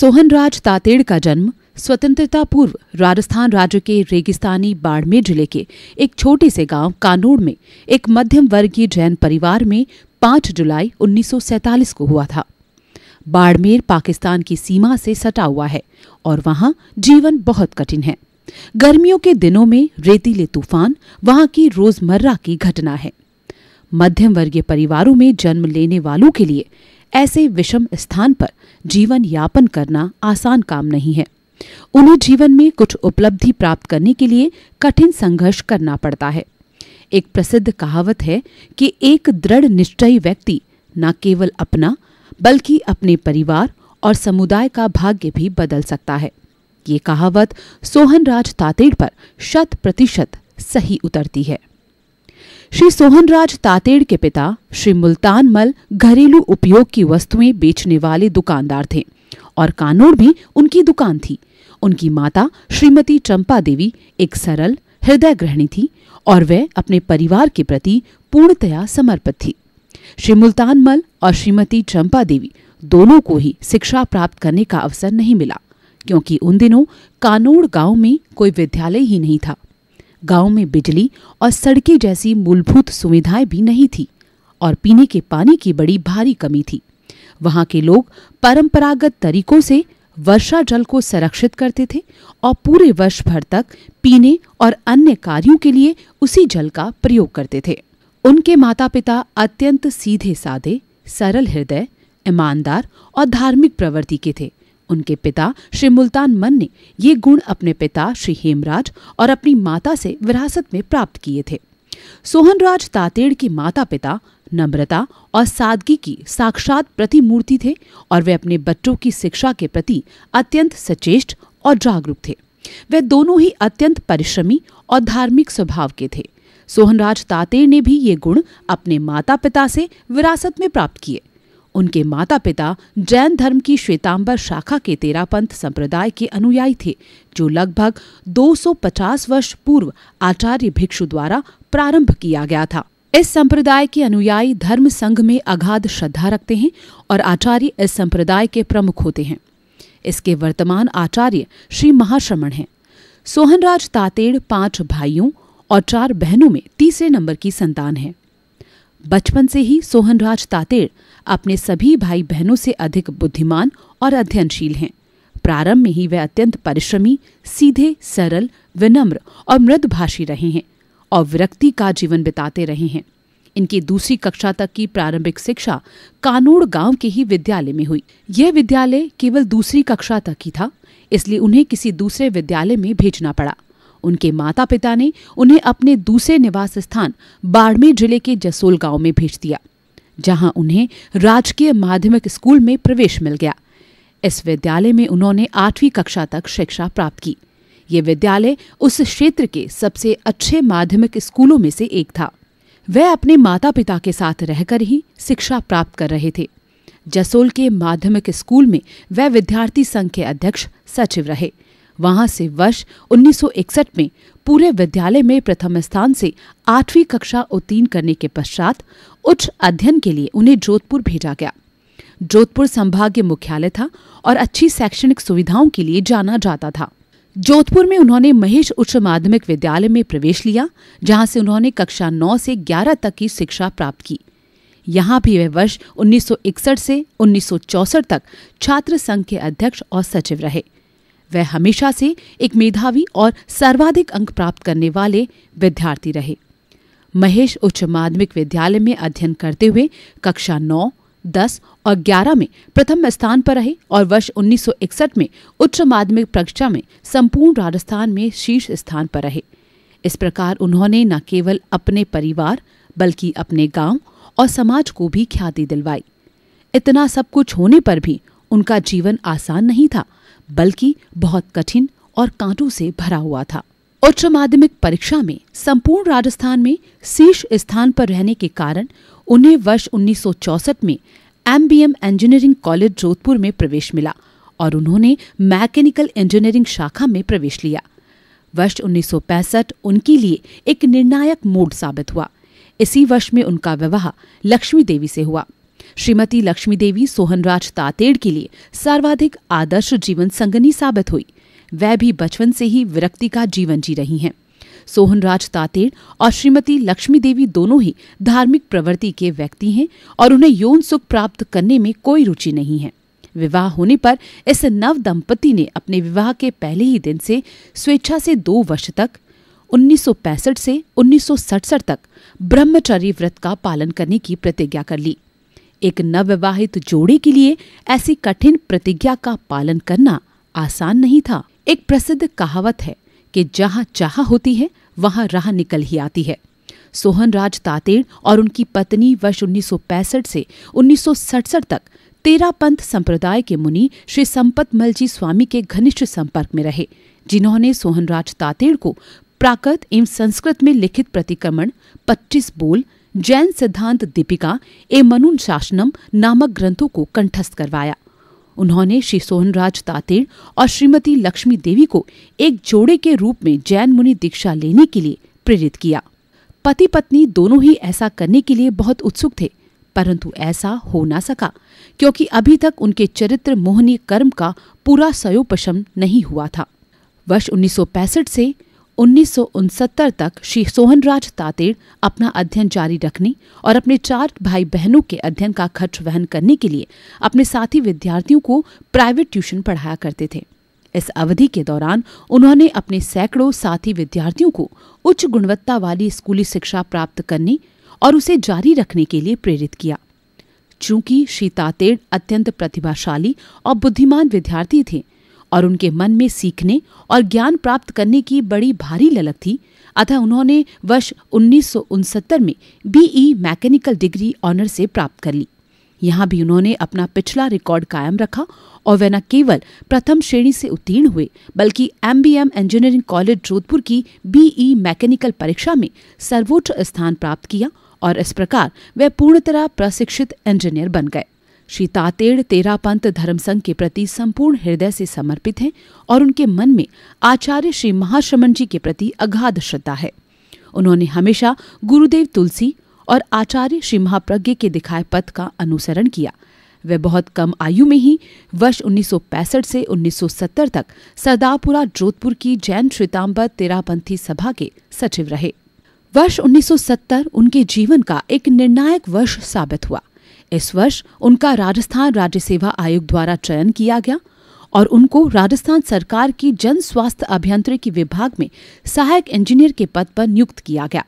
सोहनराज तातेड़ का जन्म स्वतंत्रता पूर्व राजस्थान राज्य के रेगिस्तानी बाड़मेर जिले के एक छोटे से गांव कानोड़ में एक मध्यम वर्गीय जैन परिवार में 5 जुलाई 1947 को हुआ था बाड़मेर पाकिस्तान की सीमा से सटा हुआ है और वहां जीवन बहुत कठिन है गर्मियों के दिनों में रेतीले तूफान वहाँ की रोजमर्रा की घटना है मध्यम वर्गीय परिवारों में जन्म लेने वालों के लिए ऐसे विषम स्थान पर जीवन यापन करना आसान काम नहीं है उन्हें जीवन में कुछ उपलब्धि प्राप्त करने के लिए कठिन संघर्ष करना पड़ता है एक प्रसिद्ध कहावत है कि एक दृढ़ निश्चयी व्यक्ति न केवल अपना बल्कि अपने परिवार और समुदाय का भाग्य भी बदल सकता है ये कहावत सोहनराज तातेड़ पर शत प्रतिशत सही उतरती है श्री सोहनराज तातेड़ के पिता श्री मुल्तान मल घरेलू उपयोग की वस्तुएं बेचने वाले दुकानदार थे और कानोड़ भी उनकी दुकान थी उनकी माता श्रीमती चंपा देवी एक सरल हृदय गृहिणी थी और वह अपने परिवार के प्रति पूर्णतया समर्पित थी श्री मुल्तान मल और श्रीमती चंपा देवी दोनों को ही शिक्षा प्राप्त करने का अवसर नहीं मिला क्योंकि उन दिनों कानोड़ गांव में कोई विद्यालय ही नहीं था गांव में बिजली और सड़कें जैसी मूलभूत सुविधाएं भी नहीं थी और पीने के पानी की बड़ी भारी कमी थी वहां के लोग परंपरागत तरीकों से वर्षा जल को संरक्षित करते थे और पूरे वर्ष भर तक पीने और अन्य कार्यों के लिए उसी जल का प्रयोग करते थे उनके माता पिता अत्यंत सीधे साधे सरल हृदय ईमानदार और धार्मिक प्रवृत्ति के थे उनके पिता श्री मुल्तान मन ने ये गुण अपने पिता श्री हेमराज और अपनी माता से विरासत में प्राप्त किए थे सोहनराज तातेड़ के माता पिता नम्रता और सादगी की साक्षात प्रतिमूर्ति थे और वे अपने बच्चों की शिक्षा के प्रति अत्यंत सचेष्ट और जागरूक थे वे दोनों ही अत्यंत परिश्रमी और धार्मिक स्वभाव के थे सोहनराज तातेड़ ने भी ये गुण अपने माता पिता से विरासत में प्राप्त किए उनके माता पिता जैन धर्म की श्वेतांबर शाखा के तेरापंथ संप्रदाय के अनुयायी थे जो लगभग 250 वर्ष पूर्व आचार्य भिक्षु द्वारा प्रारंभ किया गया था इस संप्रदाय के अनुयायी धर्म संघ में अगाध श्रद्धा रखते हैं और आचार्य इस संप्रदाय के प्रमुख होते हैं इसके वर्तमान आचार्य श्री महाश्रमण हैं सोहनराज तातेड़ पांच भाइयों और चार बहनों में तीसरे नंबर की संतान है बचपन से ही सोहनराज तातेड़ अपने सभी भाई बहनों से अधिक बुद्धिमान और अध्ययनशील हैं प्रारंभ में ही वे अत्यंत परिश्रमी सीधे सरल विनम्र और मृदभाषी रहे हैं और विरक्ति का जीवन बिताते रहे हैं इनकी दूसरी कक्षा तक की प्रारंभिक शिक्षा कानूड़ गांव के ही विद्यालय में हुई यह विद्यालय केवल दूसरी कक्षा तक ही था इसलिए उन्हें किसी दूसरे विद्यालय में भेजना पड़ा उनके माता पिता ने उन्हें अपने दूसरे निवास स्थान बाड़मेर जिले के जसोल गांव में भेज दिया जहां उन्हें राजकीय माध्यमिक स्कूल में प्रवेश मिल गया इस विद्यालय में उन्होंने आठवीं कक्षा तक शिक्षा प्राप्त की ये विद्यालय उस क्षेत्र के सबसे अच्छे माध्यमिक स्कूलों में से एक था वह अपने माता पिता के साथ रहकर ही शिक्षा प्राप्त कर रहे थे जसोल के माध्यमिक स्कूल में वह विद्यार्थी संघ के अध्यक्ष सचिव रहे वहां से वर्ष 1961 में पूरे विद्यालय में प्रथम स्थान से आठवीं कक्षा उत्तीर्ण करने के पश्चात उच्च अध्ययन के लिए उन्हें जोधपुर भेजा गया जोधपुर संभागीय मुख्यालय था और अच्छी शैक्षणिक सुविधाओं के लिए जाना जाता था जोधपुर में उन्होंने महेश उच्च माध्यमिक विद्यालय में प्रवेश लिया जहां से उन्होंने कक्षा 9 से 11 तक की शिक्षा प्राप्त की यहाँ भी वह वर्ष 1961 से 1964 तक छात्र संघ के अध्यक्ष और सचिव रहे वह हमेशा से एक मेधावी और सर्वाधिक अंक प्राप्त करने वाले विद्यार्थी रहे महेश उच्च माध्यमिक विद्यालय में अध्ययन करते हुए कक्षा नौ दस और ग्यारह में प्रथम स्थान पर रहे और वर्ष 1961 में उच्च माध्यमिक परीक्षा में संपूर्ण राजस्थान में शीर्ष स्थान पर रहे इस प्रकार उन्होंने न केवल अपने परिवार बल्कि अपने गांव और समाज को भी ख्याति दिलवाई इतना सब कुछ होने पर भी उनका जीवन आसान नहीं था बल्कि बहुत कठिन और कांटों से भरा हुआ था उच्च माध्यमिक परीक्षा में संपूर्ण राजस्थान में शीर्ष स्थान पर रहने के कारण उन्हें वर्ष 1964 में एमबीएम इंजीनियरिंग कॉलेज जोधपुर में प्रवेश मिला और उन्होंने मैकेनिकल इंजीनियरिंग शाखा में प्रवेश लिया वर्ष 1965 उनके लिए एक निर्णायक मोड़ साबित हुआ इसी वर्ष में उनका विवाह लक्ष्मी देवी से हुआ श्रीमती लक्ष्मी देवी सोहनराज तातेड़ के लिए सर्वाधिक आदर्श जीवन संगनी साबित हुई वह भी बचपन से ही विरक्ति का जीवन जी रही हैं सोहनराज तातेड़ और श्रीमती लक्ष्मी देवी दोनों ही धार्मिक प्रवृत्ति के व्यक्ति हैं और उन्हें यौन सुख प्राप्त करने में कोई रुचि नहीं है विवाह होने पर इस नव दंपति ने अपने विवाह के पहले ही दिन से स्वेच्छा से दो वर्ष तक 1965 से 1967 तक ब्रह्मचर्य व्रत का पालन करने की प्रतिज्ञा कर ली एक नवविवाहित जोड़े के लिए ऐसी कठिन प्रतिज्ञा का पालन करना आसान नहीं था एक प्रसिद्ध कहावत है कि जहाँ चाह होती है वहाँ राह निकल ही आती है सोहन राज तातेड़ और उनकी पत्नी वर्ष उन्नीस से उन्नीस तक तेरा पंथ संप्रदाय के मुनि श्री संपत मल जी स्वामी के घनिष्ठ संपर्क में रहे जिन्होंने सोहनराज तातेड़ को प्राकृत एवं संस्कृत में लिखित प्रतिक्रमण 25 बोल जैन सिद्धांत दीपिका ए मनुन शासनम नामक ग्रंथों को कंठस्थ करवाया उन्होंने श्री सोहनराज तातेड़ और श्रीमती लक्ष्मी देवी को एक जोड़े के रूप में जैन मुनि दीक्षा लेने के लिए प्रेरित किया पति पत्नी दोनों ही ऐसा करने के लिए बहुत उत्सुक थे परंतु ऐसा हो ना सका क्योंकि अभी तक उनके चरित्र मोहनी कर्म का पूरा सयोपशम नहीं हुआ था वर्ष 1965 से उन्नीस तक श्री सोहनराज तातेड़ अपना अध्ययन जारी रखने और अपने चार भाई बहनों के अध्ययन का खर्च वहन करने के लिए अपने साथी विद्यार्थियों को प्राइवेट ट्यूशन पढ़ाया करते थे इस अवधि के दौरान उन्होंने अपने सैकड़ों साथी विद्यार्थियों को उच्च गुणवत्ता वाली स्कूली शिक्षा प्राप्त करने और उसे जारी रखने के लिए प्रेरित किया चूंकि श्री तातेड़ अत्यंत प्रतिभाशाली और बुद्धिमान विद्यार्थी थे और उनके मन में सीखने और ज्ञान प्राप्त करने की बड़ी भारी ललक थी अतः उन्होंने वर्ष उन्नीस में BE e mechanical degree honour से प्राप्त कर ली यहाँ भी उन्होंने अपना पिछला रिकॉर्ड कायम रखा और वे न केवल प्रथम श्रेणी से उत्तीर्ण हुए बल्कि एम इंजीनियरिंग कॉलेज जोधपुर की बीई e मैकेनिकल परीक्षा में सर्वोच्च स्थान प्राप्त किया और इस प्रकार वे पूर्णतरा प्रशिक्षित इंजीनियर बन गए श्री तातेड़ तेरापंथ धर्म संघ के प्रति संपूर्ण हृदय से समर्पित हैं और उनके मन में आचार्य श्री महाश्रमण जी के प्रति अगाध श्रद्धा है उन्होंने हमेशा गुरुदेव तुलसी और आचार्य श्री महाप्रज्ञ के दिखाए पथ का अनुसरण किया वे बहुत कम आयु में ही वर्ष उन्नीस से 1970 तक सरदारपुरा जोधपुर की जैन श्वेतांबर तेरापंथी सभा के सचिव रहे वर्ष 1970 उनके जीवन का एक निर्णायक वर्ष साबित हुआ इस वर्ष उनका राजस्थान राज्य सेवा आयोग द्वारा चयन किया गया और उनको राजस्थान सरकार की जन स्वास्थ्य अभियांत्रिकी विभाग में सहायक इंजीनियर के पद पर नियुक्त किया गया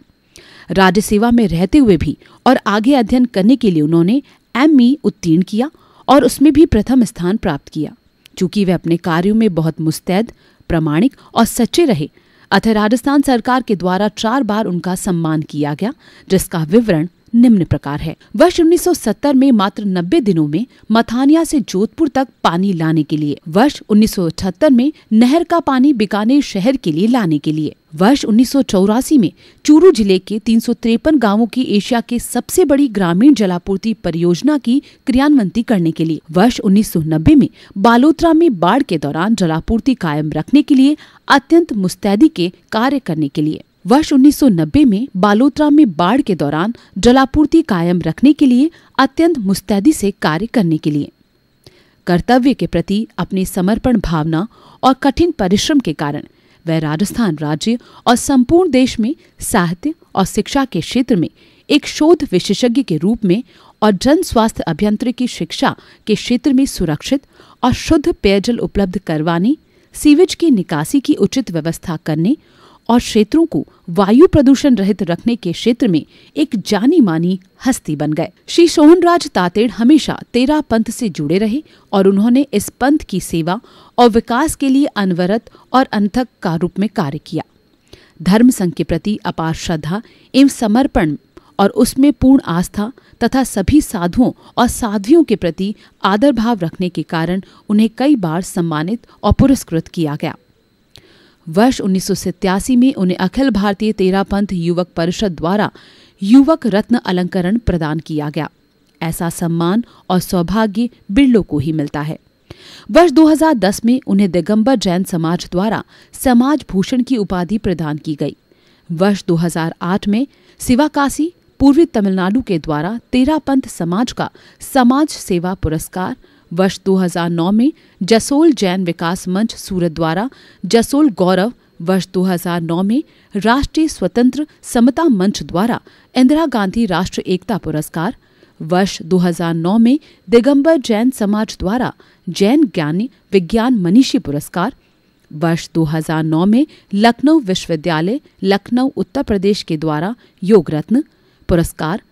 राज्य सेवा में रहते हुए भी और आगे अध्ययन करने के लिए उन्होंने एम ई उत्तीर्ण किया और उसमें भी प्रथम स्थान प्राप्त किया चूंकि वे अपने कार्यों में बहुत मुस्तैद प्रमाणिक और सच्चे रहे अतः राजस्थान सरकार के द्वारा चार बार उनका सम्मान किया गया जिसका विवरण निम्न प्रकार है वर्ष 1970 में मात्र 90 दिनों में मथानिया से जोधपुर तक पानी लाने के लिए वर्ष 1978 में नहर का पानी बीकानेर शहर के लिए लाने के लिए वर्ष उन्नीस में चूरू जिले के तीन गांवों की एशिया के सबसे बड़ी ग्रामीण जलापूर्ति परियोजना की क्रियान्वती करने के लिए वर्ष 1990 में बालोतरा में बाढ़ के दौरान जलापूर्ति कायम रखने के लिए अत्यंत मुस्तैदी के कार्य करने के लिए वर्ष 1990 में बालोतरा में बाढ़ के दौरान जलापूर्ति कायम रखने के लिए अत्यंत मुस्तैदी से कार्य करने के लिए कर्तव्य के प्रति अपनी समर्पण भावना और कठिन परिश्रम के कारण वह राजस्थान राज्य और संपूर्ण देश में साहित्य और शिक्षा के क्षेत्र में एक शोध विशेषज्ञ के रूप में और जन स्वास्थ्य की शिक्षा के क्षेत्र में सुरक्षित और शुद्ध पेयजल उपलब्ध करवाने सीवेज की निकासी की उचित व्यवस्था करने और क्षेत्रों को वायु प्रदूषण रहित रखने के क्षेत्र में एक जानी मानी हस्ती बन गए श्री सोहनराज तातेड़ हमेशा तेरा पंथ से जुड़े रहे और उन्होंने इस पंथ की सेवा और विकास के लिए अनवरत और का रूप में कार्य किया धर्म संघ के प्रति अपार श्रद्धा एवं समर्पण और उसमें पूर्ण आस्था तथा सभी साधुओं और साध्वियों के प्रति आदर भाव रखने के कारण उन्हें कई बार सम्मानित और पुरस्कृत किया गया वर्ष उन्नीस में उन्हें अखिल भारतीय तेरा पंथ युवक परिषद द्वारा युवक रत्न अलंकरण प्रदान किया गया ऐसा सम्मान और सौभाग्य बिरलों को ही मिलता है वर्ष 2010 में उन्हें दिगंबर जैन समाज द्वारा समाज भूषण की उपाधि प्रदान की गई वर्ष 2008 में सिवाकाशी पूर्वी तमिलनाडु के द्वारा तेरा पंथ समाज का समाज सेवा पुरस्कार वर्ष 2009 में जसोल जैन विकास मंच सूरत द्वारा जसोल गौरव वर्ष 2009 में राष्ट्रीय स्वतंत्र समता मंच द्वारा इंदिरा गांधी राष्ट्र एकता पुरस्कार वर्ष 2009 में दिगंबर जैन समाज द्वारा जैन ज्ञानी विज्ञान मनीषी पुरस्कार वर्ष 2009 में लखनऊ विश्वविद्यालय लखनऊ उत्तर प्रदेश के द्वारा योग रत्न पुरस्कार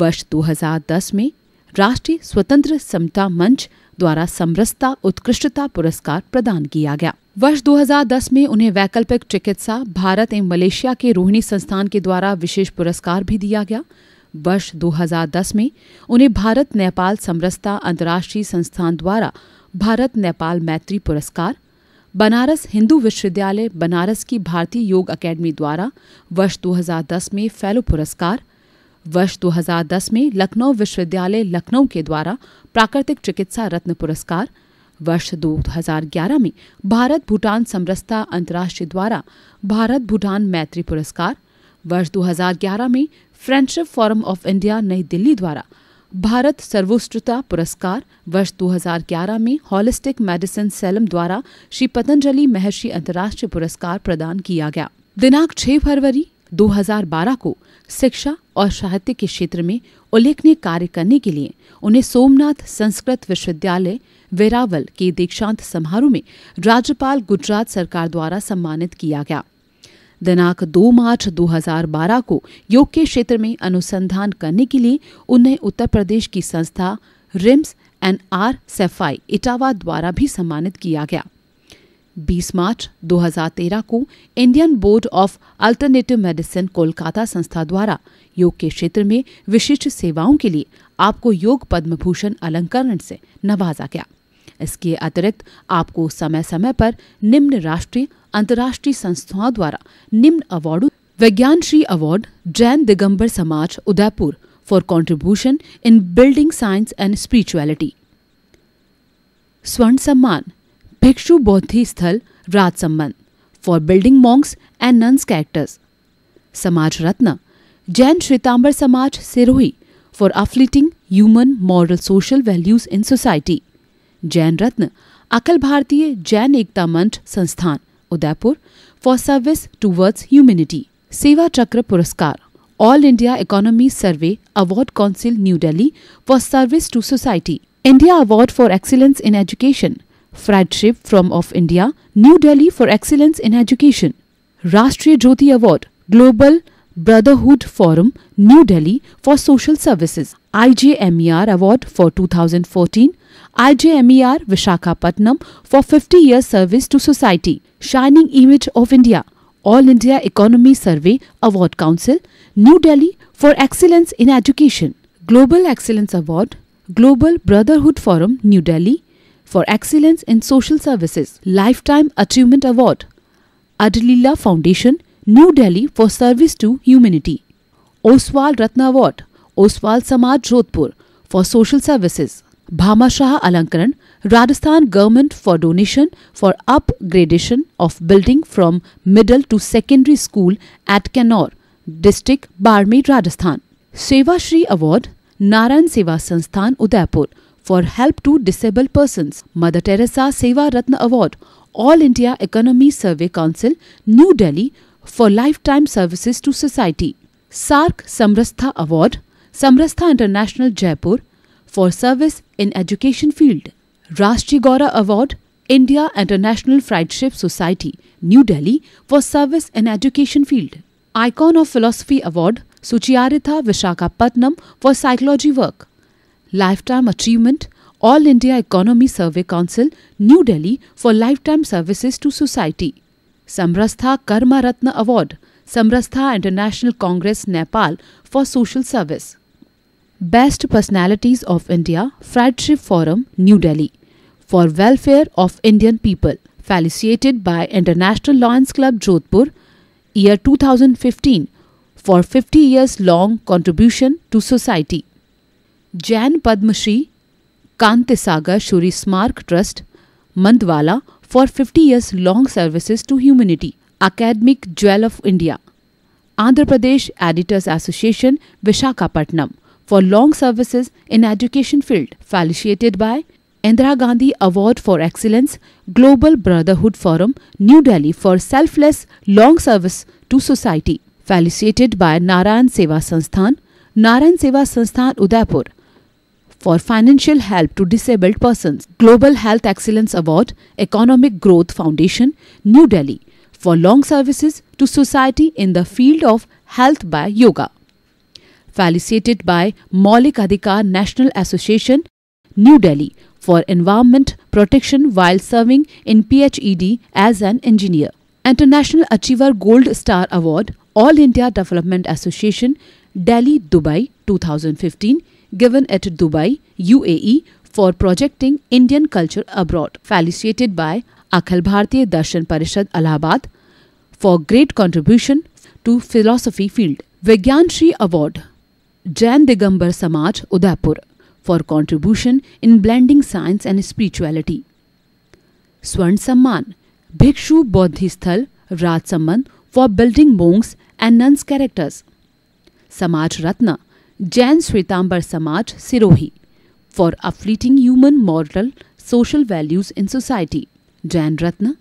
वर्ष 2010 में राष्ट्रीय स्वतंत्र समता मंच द्वारा समरसता उत्कृष्टता पुरस्कार प्रदान किया गया वर्ष 2010 में उन्हें वैकल्पिक चिकित्सा भारत एवं मलेशिया के रोहिणी संस्थान के द्वारा विशेष पुरस्कार भी दिया गया वर्ष 2010 में उन्हें भारत नेपाल समरसता अंतर्राष्ट्रीय संस्थान द्वारा भारत नेपाल मैत्री पुरस्कार बनारस हिंदू विश्वविद्यालय बनारस की भारतीय योग अकेडमी द्वारा वर्ष 2010 में फेलो पुरस्कार वर्ष 2010 में लखनऊ विश्वविद्यालय लखनऊ के द्वारा प्राकृतिक चिकित्सा रत्न पुरस्कार वर्ष 2011 में भारत भूटान समरसता अंतर्राष्ट्रीय द्वारा भारत भूटान मैत्री पुरस्कार वर्ष 2011 में फ्रेंडशिप फोरम ऑफ इंडिया नई दिल्ली द्वारा भारत सर्वोच्चता पुरस्कार वर्ष 2011 में हॉलिस्टिक मेडिसिन सेलम द्वारा श्री पतंजलि महर्षि अंतर्राष्ट्रीय पुरस्कार प्रदान किया गया दिनांक 6 फरवरी 2012 को शिक्षा और साहित्य के क्षेत्र में उल्लेखनीय कार्य करने के लिए उन्हें सोमनाथ संस्कृत विश्वविद्यालय वेरावल के दीक्षांत समारोह में राज्यपाल गुजरात सरकार द्वारा सम्मानित किया गया दिनांक 2 मार्च 2012 को योग के क्षेत्र में अनुसंधान करने के लिए उन्हें उत्तर प्रदेश की संस्था RIMS and R Saifai Etawah द्वारा भी सम्मानित किया गया 20 मार्च 2013 को Indian board of alternative medicine Kolkata संस्था द्वारा योग के क्षेत्र में विशिष्ट सेवाओं के लिए आपको योग पद्म भूषण अलंकरण से नवाजा गया इसके अतिरिक्त आपको समय समय पर निम्न राष्ट्रीय अंतर्राष्ट्रीय संस्थाओं द्वारा निम्न अवार्डों विज्ञान श्री award Jain Digambar Samaj Udaipur for contribution in building science and spirituality स्वर्ण सम्मान भिक्षु बोधि स्थल Rajsamand for building monks and nuns characters समाज रत्न Jain Shwetambar Samaj Sirohi for uplifting human moral social values in society Jain रत्न Akhil Bharatiya Jain Ekta Manch Sansthan Udaipur for service towards humanity सेवा चक्र पुरस्कार all India economy survey award council new Delhi for service to society India award for excellence in education Friendship from of India, New Delhi for Excellence in Education. Rashtriya Jyoti Award, Global Brotherhood Forum, New Delhi for Social Services. IJMER Award for 2014, IJMER Vishakhapatnam for 50 years service to society. Shining Image of India, All India Economy Survey Award Council, New Delhi for Excellence in Education. Global Excellence Award, Global Brotherhood Forum, New Delhi, for Excellence in Social Services Lifetime Achievement Award, Adlila Foundation, New Delhi for Service to Humanity, Oswal Ratna Award, Oswal Samaj Jodhpur for Social Services, Bhama Shah Alankaran, Rajasthan Government for donation for upgradation of building from middle to secondary school at Kannur, District Barmer, Rajasthan. Seva Shri Award, Naran Seva Sansthan, Udaipur for help to disabled persons, Mother Teresa Seva Ratna Award, All India Economy Survey Council, New Delhi for lifetime services to society, Sark Samrastha Award, Samrastha International Jaipur for service in education field, Rashtriya Award, India International Friendship Society, New Delhi for service in education field, Icon of Philosophy Award, Suchiaritha vishakapatnam for psychology work. Lifetime Achievement, All India Economy Survey Council, New Delhi for lifetime services to society. Samrastha Karma Ratna Award, Samrastha International Congress Nepal for social service. Best Personalities of India Friendship Forum, New Delhi for welfare of Indian people, felicitated by International Lions Club Jodhpur, year 2015 for 50 years long contribution to society. Jain Padmashri Kanti Sagar Suri स्मार्क trust Mandawala for fifty years long services to humanity academic jewel of India Andhra Pradesh editors association Visakhapatnam for long services in education field felicitated by Indira Gandhi award for excellence global brotherhood forum new Delhi for selfless long service to society felicitated by Narayan Seva Sansthan Narayan Seva संस्थान Udaipur for financial help to disabled persons. Global Health Excellence Award, Economic Growth Foundation, New Delhi, for long services to society in the field of health by yoga. Felicitated by Maulik Adhikar National Association, New Delhi, for environment protection while serving in PhD as an engineer. International Achiever Gold Star Award, All India Development Association, Delhi Dubai 2015 given at Dubai, UAE for projecting Indian culture abroad, felicitated by Akhil Bharatiya Darshan Parishad Allahabad for great contribution to philosophy field. Vigyan Shri Award Jain Digambar Samaj Udaipur for contribution in blending science and spirituality. Swarn Samman Bhikshu Bodhisthal Raj Samman for building monks and nuns' characters समाज रत्न Jain Shwetambar Samaj Sirohi for uplifting human moral social values in society Jain रत्न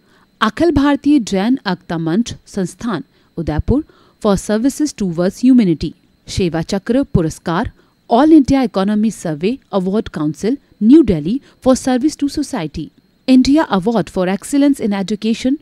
Akhil Bharatiya Jain Ekta Manch Sansthan Udaipur for services towards humanity सेवा चक्र पुरस्कार all India economy survey award council new Delhi for service to society India award for excellence in education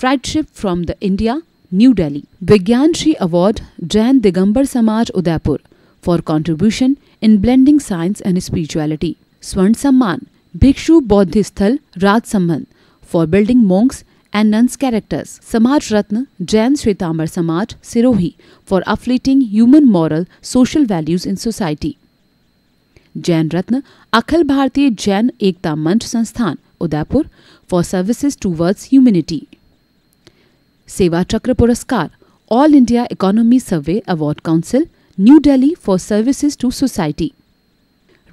friendship from the India new Delhi विज्ञान श्री award Jain Digambar Samaj Udaipur for contribution in blending science and spirituality स्वर्ण सम्मान भिक्षु बौद्ध स्थल Rajsamand for building monks and nuns characters समाज रत्न Jain Shwetambar Samaj Sirohi for uplifting human moral social values in society Jain रत्न Akhil Bharatiya Jain Ekta Manch Sansthan Udaipur for services towards humanity Seva Chakra Puraskar, All India Economy Survey Award Council, New Delhi for Services to Society.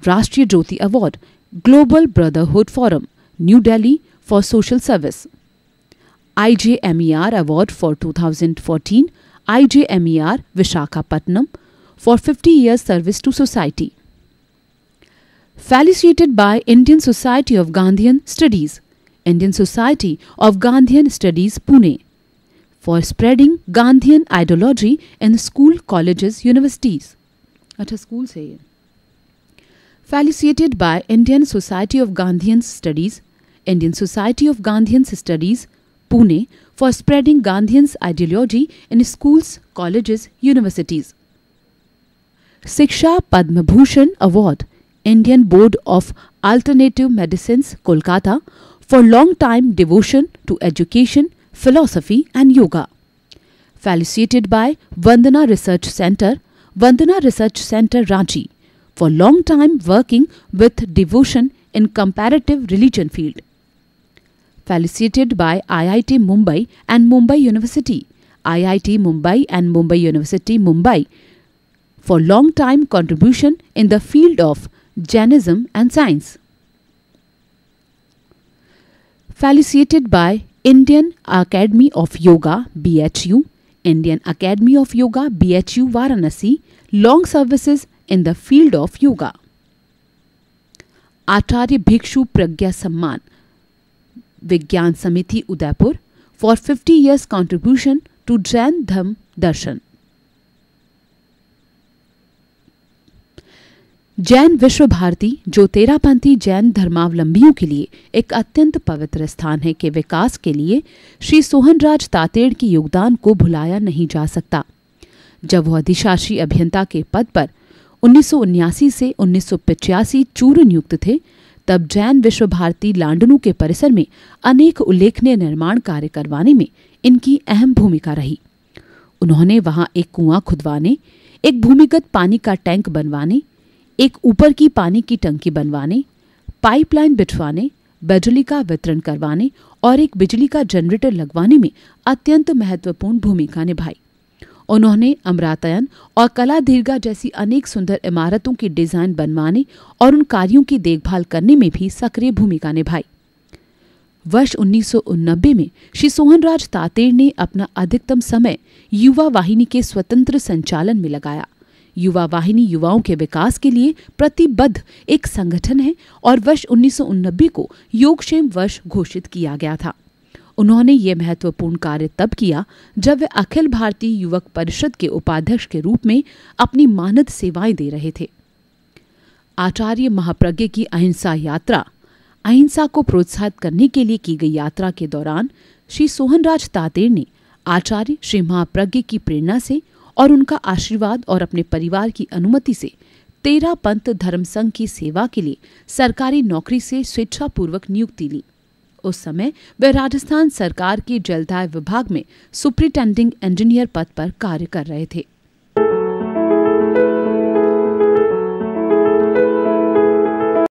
Rashtriya Jyoti Award, Global Brotherhood Forum, New Delhi for Social Service. IJMER Award for 2014, IJMER Vishakhapatnam for 50 years service to society. Felicitated by Indian Society of Gandhian Studies, Indian Society of Gandhian Studies Pune. for spreading Gandhian ideology in school, colleges, universities. अच्छा school से ये felicitated by Indian society of Gandhian studies Indian society of Gandhian studies Pune for spreading Gandhians ideology in schools colleges universities शिक्षा Padma Bhushan award Indian board of alternative medicine Kolkata for long time devotion to education philosophy and yoga. Facilitated by Vandana Research Center, Vandana Research Center Raji, for long time working with devotion in comparative religion field. Facilitated by IIT Mumbai and Mumbai University, IIT Mumbai and Mumbai University Mumbai for long time contribution in the field of Jainism and science. Facilitated by Indian Academy of Yoga BHU, Indian Academy of Yoga BHU Varanasi, long services in the field of yoga. Atari Bhikshu Pragya Samman, Vigyan Samiti Udaipur, for 50 years contribution to Jain Dham Darshan. Jain Vishwa Bharati जो तेरापंथी जैन धर्मावलंबियों के लिए एक अत्यंत पवित्र स्थान है के विकास के लिए श्री सोहनराज तातेड़ के योगदान को भुलाया नहीं जा सकता जब वह अधिशासी अभियंता के पद पर उन्नीस से उन्नीस चूर नियुक्त थे तब जैन विश्व भारती लांडनू के परिसर में अनेक उल्लेखनीय निर्माण कार्य करवाने में इनकी अहम भूमिका रही उन्होंने वहां एक कुआं खुदवाने एक भूमिगत पानी का टैंक बनवाने एक ऊपर की पानी की टंकी बनवाने पाइपलाइन बिठवाने बिजली का वितरण करवाने और एक बिजली का जनरेटर लगवाने में अत्यंत महत्वपूर्ण भूमिका निभाई उन्होंने अमरातयन और कला दीर्घा जैसी अनेक सुंदर इमारतों की डिजाइन बनवाने और उन कार्यों की देखभाल करने में भी सक्रिय भूमिका निभाई वर्ष उन्नीस में श्री सोहनराज तातेर ने अपना अधिकतम समय युवा वाहिनी के स्वतंत्र संचालन में लगाया युवा वाहिनी युवाओं के विकास के लिए प्रतिबद्ध एक संगठन है और वर्ष उन्नीस को योगक्षेम वर्ष घोषित किया गया था उन्होंने ये महत्वपूर्ण कार्य तब किया जब वे अखिल भारतीय युवक परिषद के उपाध्यक्ष के रूप में अपनी मानद सेवाएं दे रहे थे आचार्य महाप्रज्ञ की अहिंसा यात्रा अहिंसा को प्रोत्साहित करने के लिए की गई यात्रा के दौरान श्री सोहनराज तातेर ने आचार्य श्री महाप्रज्ञ की प्रेरणा से और उनका आशीर्वाद और अपने परिवार की अनुमति से तेरा पंत धर्म संघ की सेवा के लिए सरकारी नौकरी से स्वेच्छापूर्वक नियुक्ति ली उस समय वह राजस्थान सरकार के जलदाय विभाग में सुप्रिटेंडिंग इंजीनियर पद पर कार्य कर रहे थे